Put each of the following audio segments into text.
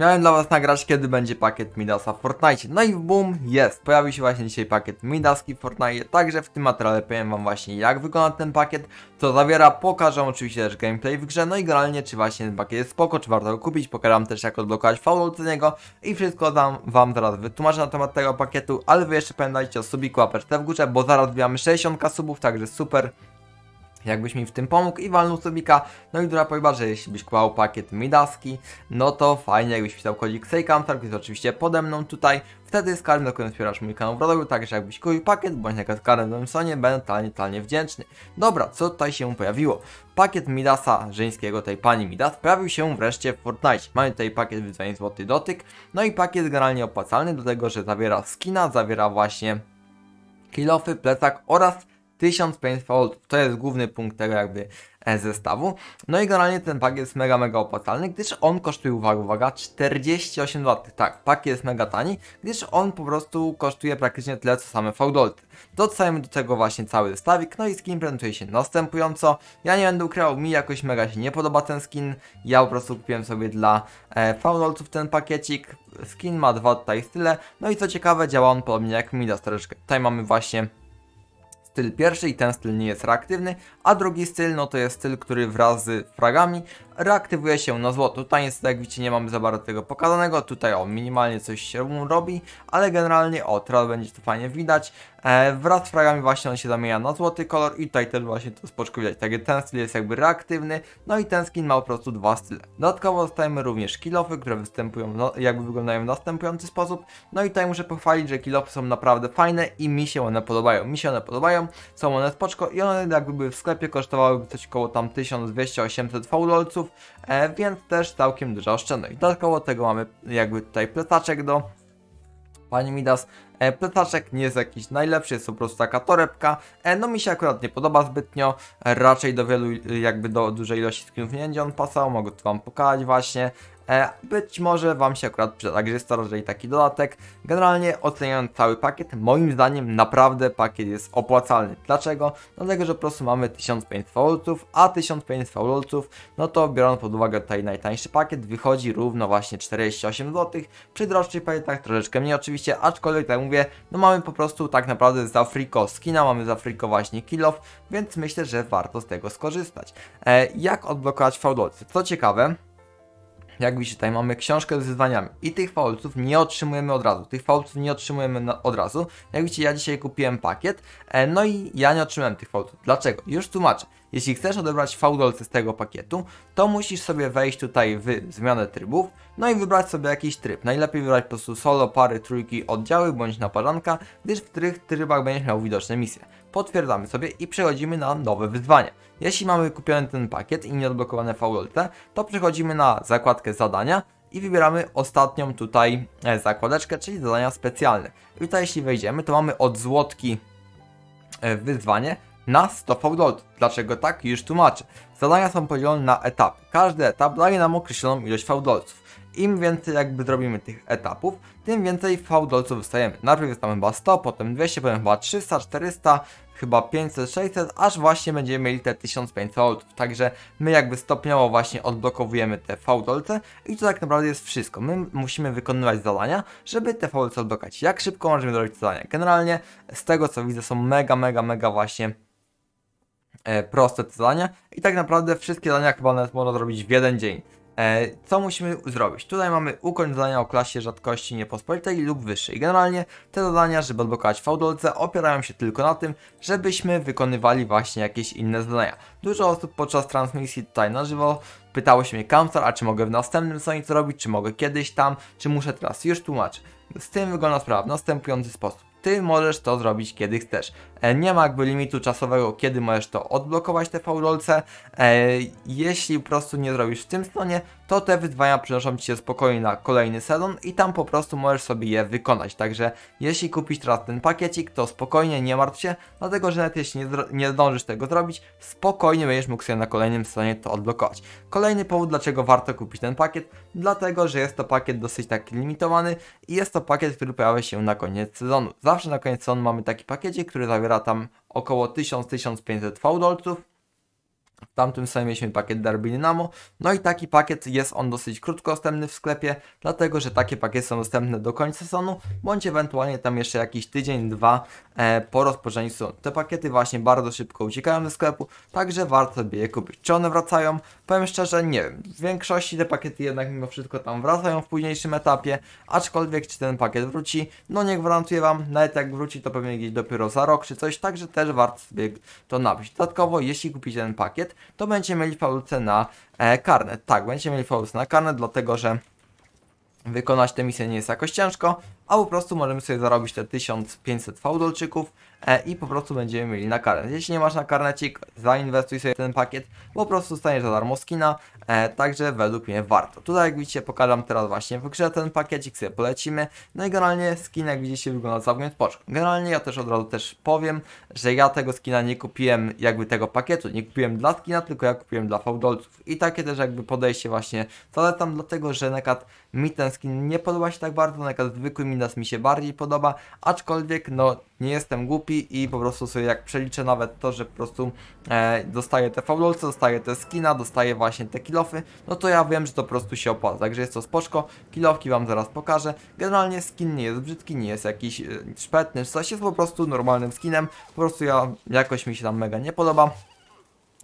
Miałem dla Was nagrać, kiedy będzie pakiet Midasa w Fortnite. No i boom, jest! Pojawił się właśnie dzisiaj pakiet Midaski w Fortnite, także w tym materiale powiem Wam właśnie jak wygląda ten pakiet, co zawiera, pokażę oczywiście też gameplay w grze, no i generalnie czy właśnie ten pakiet jest spoko, czy warto go kupić, pokażę też jak odblokować Fallout z niego i wszystko dam Wam zaraz wytłumaczę na temat tego pakietu, ale Wy jeszcze pamiętajcie o subiku, apeczce w górze, bo zaraz wbijamy 60 subów, także super, jakbyś mi w tym pomógł i walnął Subika. No i druga prośba, że jeśli byś kłał pakiet Midaski, no to fajnie, jakbyś pisał kodzik SEIKAMTAR, który jest oczywiście pode mną tutaj. Wtedy z karem, do wspierasz mój kanał w Rodogu, także jakbyś kupił pakiet, bądź jakaś karę w Sonie, będę totalnie, totalnie wdzięczny. Dobra, co tutaj się pojawiło? Pakiet Midasa żeńskiego, tej pani Midas, pojawił się wreszcie w Fortnite. Mamy tutaj pakiet wyzwań Złoty Dotyk, no i pakiet generalnie opłacalny, do tego, że zawiera skina, zawiera właśnie kilofy, plecak oraz 1000 paintfall, to jest główny punkt tego jakby e, zestawu. No i generalnie ten pak jest mega, mega opłacalny, gdyż on kosztuje, uwaga, uwaga, 48 zł. Tak, pak jest mega tani, gdyż on po prostu kosztuje praktycznie tyle, co same fałdolty. Dodajemy do tego właśnie cały zestawik, no i skin prezentuje się następująco. Ja nie będę ukrywał, mi jakoś mega się nie podoba ten skin, ja po prostu kupiłem sobie dla e, fałdolców ten pakiecik. Skin ma dwa tutaj style, no i co ciekawe, działa on podobnie jak Midas troszeczkę. Tutaj mamy właśnie styl pierwszy i ten styl nie jest reaktywny, a drugi styl no to jest styl, który wraz z fragami reaktywuje się na złoto. Tutaj niestety jak widzicie nie mamy za bardzo tego pokazanego, tutaj o minimalnie coś się robi, ale generalnie o teraz będzie to fajnie widać. E, wraz z fragami właśnie on się zamienia na złoty kolor i tutaj też właśnie to spoczko widać. Także ten styl jest jakby reaktywny, no i ten skin ma po prostu dwa style. Dodatkowo dostajemy również kilofy, które występują, no, jakby wyglądają w następujący sposób. No i tutaj muszę pochwalić, że kilofy są naprawdę fajne i mi się one podobają. Mi się one podobają wyglądają, są one spoczko i one jakby były w sklepie kosztowałyby coś koło tam 1200-800 faulolców, e, więc też całkiem duża oszczędność. Dodatkowo tego mamy jakby tutaj plecaczek do Pani Midas, e, plecaczek nie jest jakiś najlepszy, jest po prostu taka torebka. E, no mi się akurat nie podoba zbytnio, e, raczej do wielu, jakby do dużej ilości skinów nie będzie on pasał, mogę to wam pokazać właśnie. E, być może Wam się akurat przyda, także jest to raczej taki dodatek. Generalnie oceniając cały pakiet, moim zdaniem naprawdę pakiet jest opłacalny. Dlaczego? Dlatego, że po prostu mamy 1500 faultów, a 1500 faultów, no to biorąc pod uwagę tutaj najtańszy pakiet, wychodzi równo właśnie 48 zł. Przy droższych pakietach troszeczkę mniej oczywiście, aczkolwiek tak mówię, no mamy po prostu tak naprawdę za friko skina, mamy za friko właśnie kill-off, więc myślę, że warto z tego skorzystać. E, jak odblokować faulty? Co ciekawe, jak widzicie, tutaj mamy książkę z wyzwaniami i tych faulców nie otrzymujemy od razu. Tych faulców nie otrzymujemy na, od razu. Jak widzicie, ja dzisiaj kupiłem pakiet, e, no i ja nie otrzymałem tych faulców. Dlaczego? Już tłumaczę. Jeśli chcesz odebrać faulce z tego pakietu, to musisz sobie wejść tutaj w zmianę trybów, no i wybrać sobie jakiś tryb. Najlepiej wybrać po prostu solo, pary, trójki, oddziały bądź naparzanka, gdyż w tych trybach będziesz miał widoczne misje potwierdzamy sobie i przechodzimy na nowe wyzwanie. Jeśli mamy kupiony ten pakiet i nieodblokowane faulolce, to przechodzimy na zakładkę zadania i wybieramy ostatnią tutaj e, zakładeczkę, czyli zadania specjalne. I tutaj jeśli wejdziemy, to mamy od złotki e, wyzwanie na 100 faulolc. Dlaczego tak? Już tłumaczę. Zadania są podzielone na etapy. Każdy etap daje nam określoną ilość faulolców im więcej jakby zrobimy tych etapów, tym więcej w dolców wystajemy. Najpierw wystamy chyba 100, potem 200, potem chyba 300, 400, chyba 500, 600, aż właśnie będziemy mieli te 1500 voltów. Także my jakby stopniowo właśnie odblokowujemy te fałdolce i to tak naprawdę jest wszystko. My musimy wykonywać zadania, żeby te fałdolce odblokować. Jak szybko możemy zrobić zadania? Generalnie z tego co widzę są mega, mega, mega właśnie e, proste te zadania i tak naprawdę wszystkie zadania chyba nawet można zrobić w jeden dzień. E, co musimy zrobić? Tutaj mamy ukończ zadania o klasie rzadkości niepospolitej lub wyższej. Generalnie te zadania, żeby odblokować fałdolce, opierają się tylko na tym, żebyśmy wykonywali właśnie jakieś inne zadania. Dużo osób podczas transmisji tutaj na żywo pytało się mnie Kamstar, a czy mogę w następnym co robić, czy mogę kiedyś tam, czy muszę teraz, już tłumaczę. Z tym wygląda sprawa w następujący sposób ty możesz to zrobić kiedy chcesz. E, nie ma jakby limitu czasowego, kiedy możesz to odblokować te faulolce. E, jeśli po prostu nie zrobisz w tym stronie, to te wyzwania przynoszą Ci się spokojnie na kolejny sezon i tam po prostu możesz sobie je wykonać. Także jeśli kupisz teraz ten pakiecik, to spokojnie, nie martw się, dlatego że nawet jeśli nie, nie zdążysz tego zrobić, spokojnie będziesz mógł sobie na kolejnym stronie to odblokować. Kolejny powód, dlaczego warto kupić ten pakiet, dlatego że jest to pakiet dosyć tak limitowany i jest to pakiet, który pojawia się na koniec sezonu. Zawsze Zawsze na koniec on mamy taki pakiecie, który zawiera tam około 1000-1500 V-dolców w tamtym samym mieliśmy pakiet Darby Dynamo, no i taki pakiet jest on dosyć krótko dostępny w sklepie, dlatego że takie pakiety są dostępne do końca sezonu, bądź ewentualnie tam jeszcze jakiś tydzień, dwa e, po rozpoczęciu sezonu. Te pakiety właśnie bardzo szybko uciekają ze sklepu, także warto sobie je kupić. Czy one wracają? Powiem szczerze, nie wiem. W większości te pakiety jednak mimo wszystko tam wracają w późniejszym etapie, aczkolwiek czy ten pakiet wróci, no nie gwarantuję Wam, nawet jak wróci to pewnie gdzieś dopiero za rok czy coś, także też warto sobie to nabyć. Dodatkowo jeśli kupicie ten pakiet, target, to będziemy mieli faulce na e, karnet. Tak, będziemy mieli faulce na karnet, dlatego że wykonać tę misję nie jest jakoś ciężko, a po prostu możemy sobie zarobić te 1500 faudolczyków, E, i po prostu będziemy mieli na karnet. Jeśli nie masz na karnecik, zainwestuj sobie w ten pakiet, po prostu dostaniesz za darmo skina, e, także według mnie warto. Tutaj jak widzicie pokażę teraz właśnie w grze ten pakiecik, sobie polecimy, no i generalnie skin jak widzicie wygląda całkiem spoczko. Generalnie ja też od razu też powiem, że ja tego skina nie kupiłem jakby tego pakietu, nie kupiłem dla skina, tylko ja kupiłem dla fałdolców i takie też jakby podejście właśnie zalecam, dlatego że na przykład mi ten skin nie podoba się tak bardzo, na przykład zwykły Midas mi się bardziej podoba, aczkolwiek no nie jestem głupi i po prostu sobie jak przeliczę nawet to, że po prostu e, dostaję te faulolce, dostaję te skina, dostaję właśnie te kilofy, no to ja wiem, że to po prostu się opłaca, także jest to spoczko, kilofki wam zaraz pokażę. Generalnie skin nie jest brzydki, nie jest jakiś e, szpetny coś, jest po prostu normalnym skinem, po prostu ja jakoś mi się tam mega nie podoba.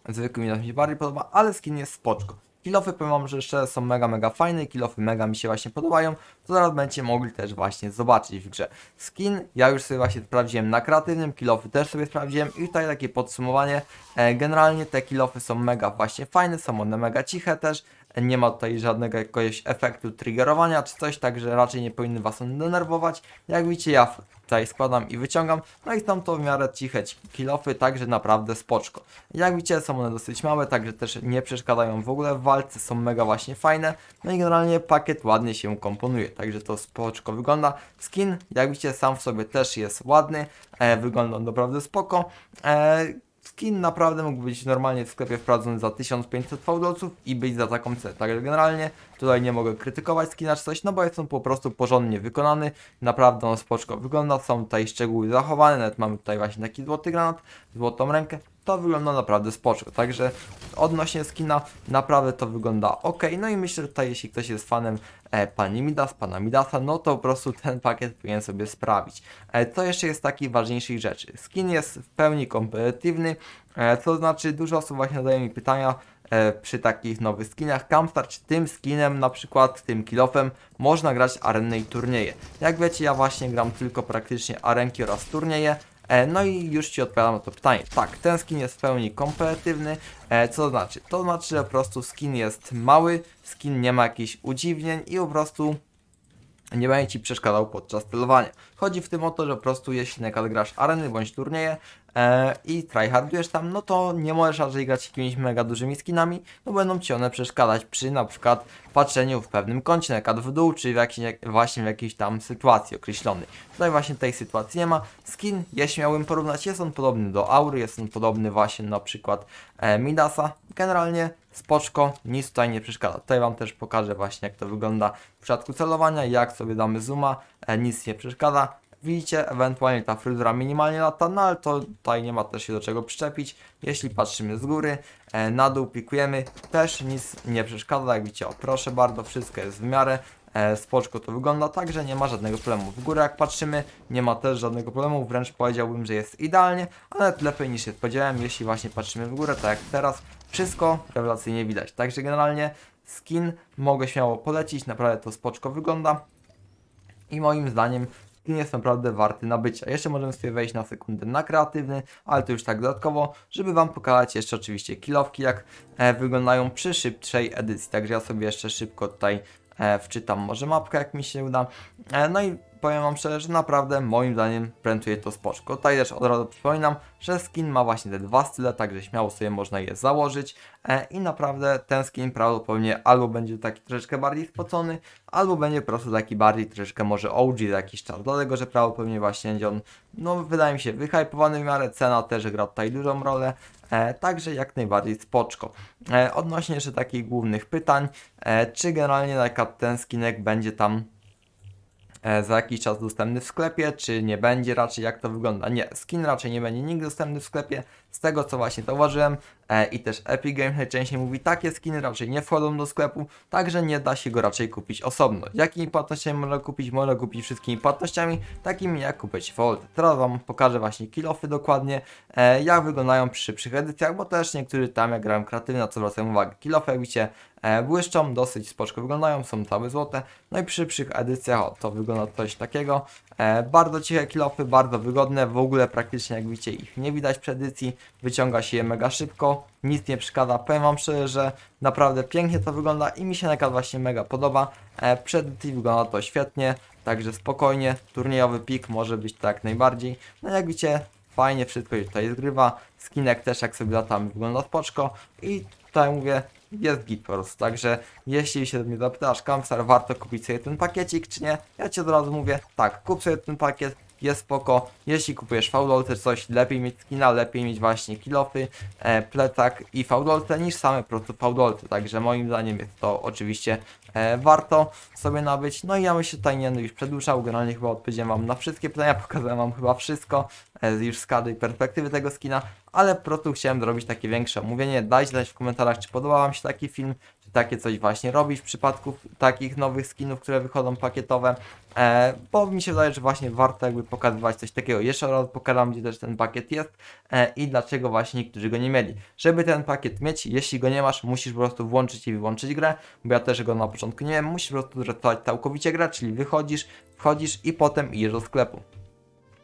Zwykły mi się bardziej podoba, ale skin jest spoczko. Kilofy powiem wam, że jeszcze są mega, mega fajne, kilofy mega mi się właśnie podobają, to zaraz będziecie mogli też właśnie zobaczyć w grze. Skin, ja już sobie właśnie sprawdziłem na kreatywnym, kilofy też sobie sprawdziłem i tutaj takie podsumowanie, e, generalnie te kilofy są mega właśnie fajne, są one mega ciche też, nie ma tutaj żadnego jakiegoś efektu triggerowania czy coś, także raczej nie powinny Was on denerwować. Jak widzicie, ja tutaj składam i wyciągam, no i są to w miarę ciche kilofy, także naprawdę spoczko. Jak widzicie, są one dosyć małe, także też nie przeszkadzają w ogóle w walce, są mega właśnie fajne. No i generalnie pakiet ładnie się komponuje, także to spoczko wygląda. Skin, jak widzicie, sam w sobie też jest ładny, e, wygląda naprawdę spoko. E, skin naprawdę mógł być normalnie w sklepie wprowadzony za 1500 fałdolców i być za taką cenę. Także generalnie tutaj nie mogę krytykować skina czy coś, no bo jest on po prostu porządnie wykonany, naprawdę on spoczko wygląda, są tutaj szczegóły zachowane, nawet mamy tutaj właśnie taki złoty granat, złotą rękę, to wygląda naprawdę spoczko. Także odnośnie skina naprawdę to wygląda ok. No i myślę, że tutaj jeśli ktoś jest fanem e, pani Midas, pana Midasa, no to po prostu ten pakiet powinien sobie sprawić. E, to jeszcze jest taki ważniejszych rzeczy. Skin jest w pełni kompetywny, e, to znaczy dużo osób właśnie zadaje mi pytania, e, przy takich nowych skinach. Camstar czy tym skinem, na przykład tym kilofem, można grać arenne i turnieje. Jak wiecie, ja właśnie gram tylko praktycznie arenki oraz turnieje, E, no i już Ci odpowiadam na to pytanie. Tak, ten skin jest w pełni komparatywny. E, co to znaczy? To znaczy, że po prostu skin jest mały, skin nie ma jakichś udziwnień i po prostu nie będzie Ci przeszkadzał podczas celowania. Chodzi w tym o to, że po prostu jeśli na grasz areny bądź turnieje, E, i tryhardujesz tam, no to nie możesz raczej grać jakimiś mega dużymi skinami, no będą ci one przeszkadzać przy na przykład patrzeniu w pewnym kącie, na kat w dół, czy w jakiej, właśnie w jakiejś tam sytuacji określonej. Tutaj właśnie tej sytuacji nie ma. Skin, jeśli miałbym porównać, jest on podobny do Aury, jest on podobny właśnie na przykład e, Midasa. Generalnie spoczko, nic tutaj nie przeszkadza. Tutaj Wam też pokażę właśnie jak to wygląda w przypadku celowania, jak sobie damy zooma, e, nic nie przeszkadza Widzicie, ewentualnie ta fryzura minimalnie lata, no ale to tutaj nie ma też się do czego przyczepić. Jeśli patrzymy z góry, e, na dół pikujemy, też nic nie przeszkadza, jak widzicie, o, proszę bardzo, wszystko jest w miarę. Spoczko e, to wygląda tak, że nie ma żadnego problemu w górę jak patrzymy, nie ma też żadnego problemu, wręcz powiedziałbym, że jest idealnie, ale nawet lepiej niż się spodziewałem, jeśli właśnie patrzymy w górę, tak jak teraz, wszystko rewelacyjnie widać. Także generalnie skin mogę śmiało polecić, naprawdę to spoczko wygląda. I moim zdaniem skin jest naprawdę warty nabycia. Jeszcze możemy sobie wejść na sekundę na kreatywny, ale to już tak dodatkowo, żeby Wam pokazać jeszcze oczywiście kilowki, jak e, wyglądają przy szybszej edycji. Także ja sobie jeszcze szybko tutaj e, wczytam może mapkę, jak mi się uda. E, no i powiem wam szczerze, że naprawdę moim zdaniem prętuje to spoczko. Tutaj też od razu przypominam, że skin ma właśnie te dwa style, także śmiało sobie można je założyć e, i naprawdę ten skin prawdopodobnie albo będzie taki troszeczkę bardziej spocony, albo będzie po prostu taki bardziej troszeczkę może OG za jakiś czas, dlatego że prawdopodobnie właśnie będzie on, no wydaje mi się, wyhypowany w miarę, cena też gra tutaj dużą rolę, E, także jak najbardziej spoczko. E, odnośnie jeszcze takich głównych pytań, e, czy generalnie na ten skinek będzie tam E, za jakiś czas dostępny w sklepie, czy nie będzie raczej, jak to wygląda. Nie, skin raczej nie będzie nigdy dostępny w sklepie. Z tego co właśnie zauważyłem, E, i też Epic Games najczęściej mówi, takie skiny raczej nie wchodzą do sklepu, także nie da się go raczej kupić osobno. Jakimi płatnościami można kupić? Można kupić wszystkimi płatnościami, takimi jak kupić vault. Teraz Wam pokażę właśnie kilofy dokładnie, e, jak wyglądają przy szybszych edycjach, bo też niektórzy tam jak grałem kreatywnie, na co zwracają uwagę. Kilofy jak widzicie e, błyszczą, dosyć spoczko wyglądają, są całe złote. No i przy szybszych edycjach o, to wygląda coś takiego. E, bardzo ciche kilofy, bardzo wygodne, w ogóle praktycznie jak widzicie ich nie widać przy edycji, wyciąga się je mega szybko, nic nie przeszkadza. Powiem Wam szczerze, że naprawdę pięknie to wygląda i mi się nakład właśnie mega podoba. E, przed TV wygląda to świetnie, także spokojnie, turniejowy pik może być tak najbardziej. No jak widzicie, fajnie wszystko się tutaj zgrywa. Skinek też jak sobie latam wygląda spoczko i tutaj mówię, jest git po prostu. Także jeśli się do mnie zapytasz, Kamsar, warto kupić sobie ten pakiecik czy nie? Ja Ci od razu mówię, tak, kup sobie ten pakiet, jest spoko. Jeśli kupujesz faulolter coś, lepiej mieć skina, lepiej mieć właśnie kilofy, e, plecak i faulolter niż same po prostu faulolter. Także moim zdaniem jest to oczywiście E, warto sobie nabyć. No i ja się tutaj nie będę no już przedłużał, generalnie chyba odpowiedziałem Wam na wszystkie pytania, pokazałem Wam chyba wszystko e, już z i perspektywy tego skina, ale po prostu chciałem zrobić takie większe omówienie. Dajcie znać w komentarzach, czy podobał Wam się taki film, czy takie coś właśnie robić w przypadku takich nowych skinów, które wychodzą pakietowe, e, bo mi się wydaje, że właśnie warto jakby pokazywać coś takiego. Jeszcze raz pokazam, gdzie też ten pakiet jest e, i dlaczego właśnie niektórzy go nie mieli. Żeby ten pakiet mieć, jeśli go nie masz, musisz po prostu włączyć i wyłączyć grę, bo ja też go na początku początku nie wiem, musisz po prostu resetować całkowicie gra czyli wychodzisz, wchodzisz i potem idziesz do sklepu.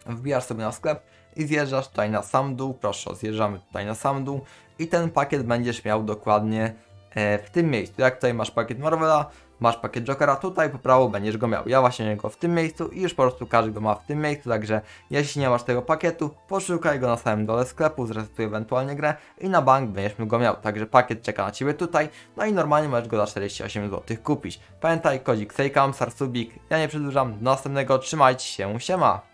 Wbijasz sobie na sklep i zjeżdżasz tutaj na sam dół, proszę, zjeżdżamy tutaj na sam dół i ten pakiet będziesz miał dokładnie E, w tym miejscu. Jak tutaj masz pakiet Marvela, masz pakiet Jokera, tutaj po prawo będziesz go miał. Ja właśnie go w tym miejscu i już po prostu każdy go ma w tym miejscu, także jeśli nie masz tego pakietu, poszukaj go na samym dole sklepu, zresetuj ewentualnie grę i na bank będziesz go miał. Także pakiet czeka na Ciebie tutaj, no i normalnie możesz go za 48 zł kupić. Pamiętaj, kodzik Sejkam, Sarsubik, ja nie przedłużam, do następnego, trzymajcie się, siema!